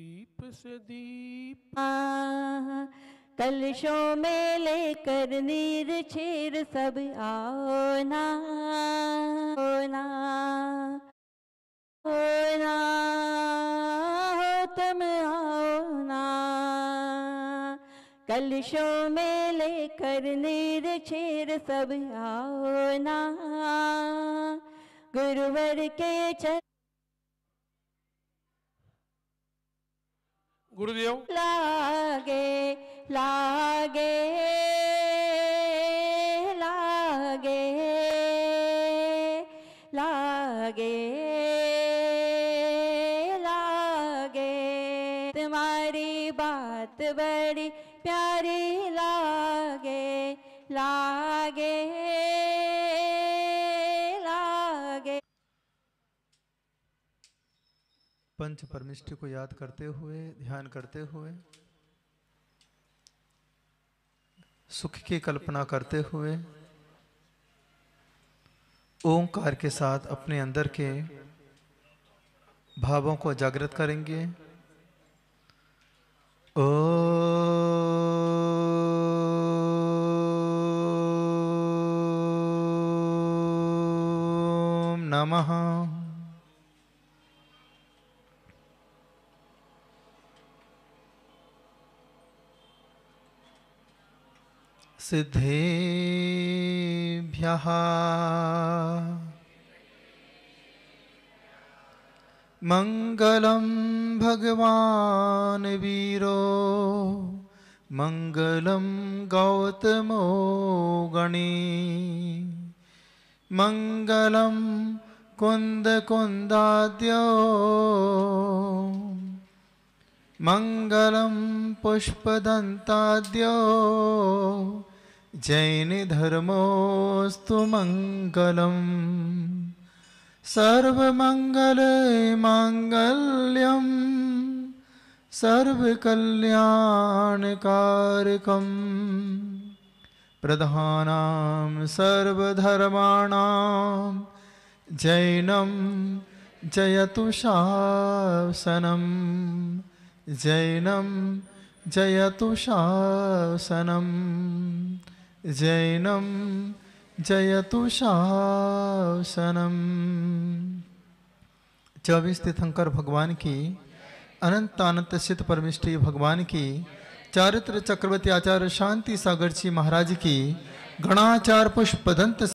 दीप से दीप हाँ, कलशों में लेकर नीर छीर सब ना होना होना हो तुम ना कलशों में लेकर नीर छीर सब आओना गुरुवर के चर गुरुदेव लागे लागे लागे लागे लागे तुम्हारी बात बड़ी प्यारी लागे ला पंच परमिष्टि को याद करते हुए ध्यान करते हुए सुख की कल्पना करते हुए ओंकार के साथ अपने अंदर के भावों को जागृत करेंगे ओ नमः सिद्धेभ्यः मंगल भगवान् वीरो मङ्गलं गौतमो गणे मंगल कुन्दकुन्दाद्यो मंगल पुष्पदन्ताद्यो जैन जैनधर्मोऽस्तु मङ्गलम् सर्वमङ्गले माङ्गल्यं सर्वकल्याणकारकं प्रधानां सर्वधर्माणां जैनं जयतु शासनं जैनं जयतु शासनम् जैनम जयतु शासनम चौबीस तीर्थंकर भगवान की अनंत अनंत सिद्ध परमिष्टि भगवान की चारित्र चक्रवर्ती आचार्य शांति सागर जी महाराज की गणाचार पुष्प दंत